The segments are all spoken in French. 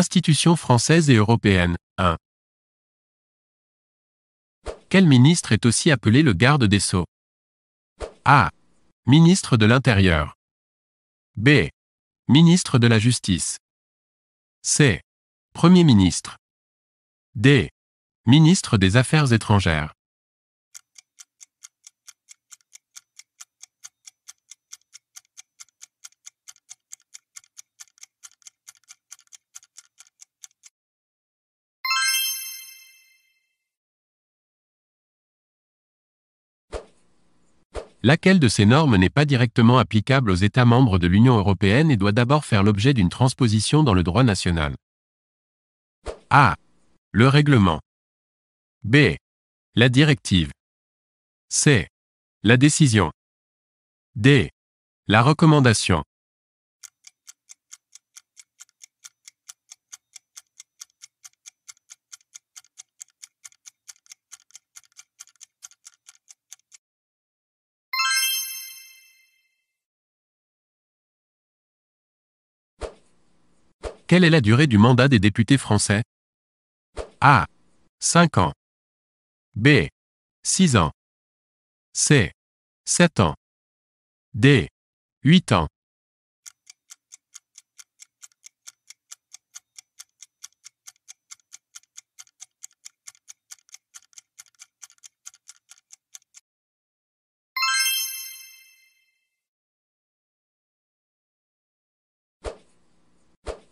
Institutions françaises et européennes. 1. Quel ministre est aussi appelé le garde des sceaux A. Ministre de l'Intérieur. B. Ministre de la Justice. C. Premier ministre. D. Ministre des Affaires étrangères. laquelle de ces normes n'est pas directement applicable aux États membres de l'Union européenne et doit d'abord faire l'objet d'une transposition dans le droit national. A. Le règlement. B. La directive. C. La décision. D. La recommandation. Quelle est la durée du mandat des députés français A. 5 ans. B. 6 ans. C. 7 ans. D. 8 ans.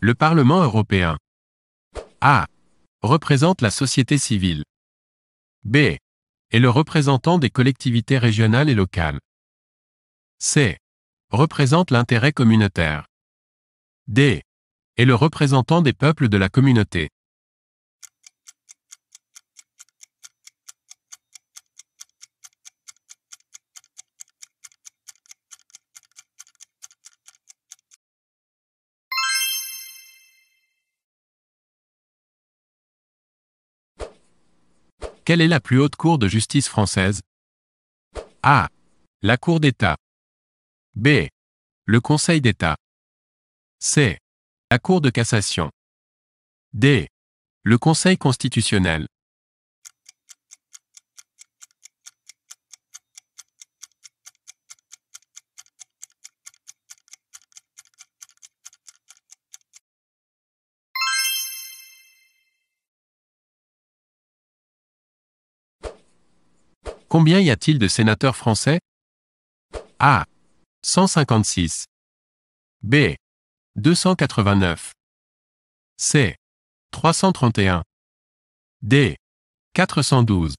Le Parlement européen. A. Représente la société civile. B. Est le représentant des collectivités régionales et locales. C. Représente l'intérêt communautaire. D. Est le représentant des peuples de la communauté. Quelle est la plus haute cour de justice française A. La Cour d'État. B. Le Conseil d'État. C. La Cour de cassation. D. Le Conseil constitutionnel. Combien y a-t-il de sénateurs français A. 156. B. 289. C. 331. D. 412.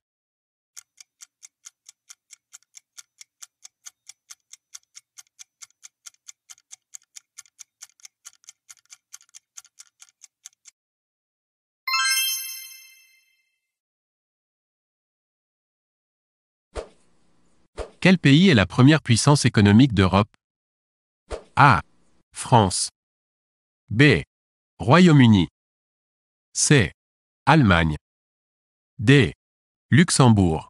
Quel pays est la première puissance économique d'Europe A. France. B. Royaume-Uni. C. Allemagne. D. Luxembourg.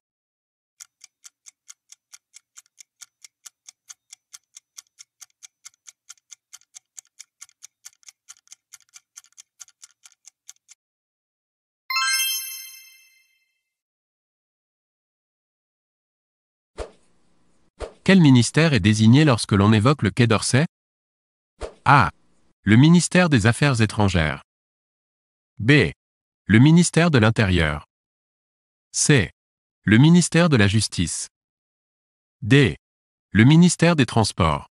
Quel ministère est désigné lorsque l'on évoque le Quai d'Orsay A. Le ministère des Affaires étrangères. B. Le ministère de l'Intérieur. C. Le ministère de la Justice. D. Le ministère des Transports.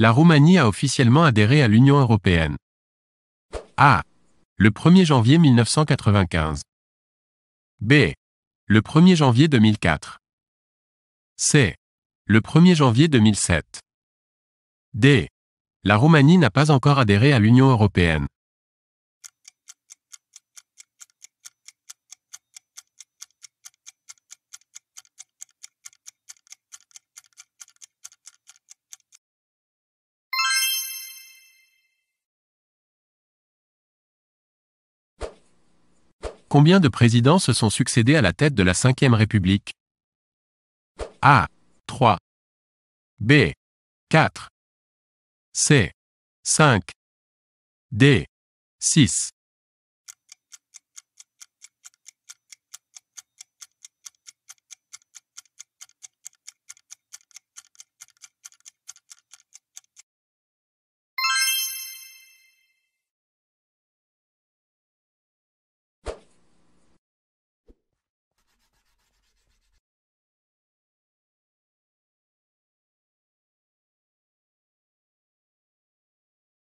la Roumanie a officiellement adhéré à l'Union européenne. A. Le 1er janvier 1995. B. Le 1er janvier 2004. C. Le 1er janvier 2007. D. La Roumanie n'a pas encore adhéré à l'Union européenne. Combien de présidents se sont succédés à la tête de la Ve République A. 3. B. 4. C. 5. D. 6.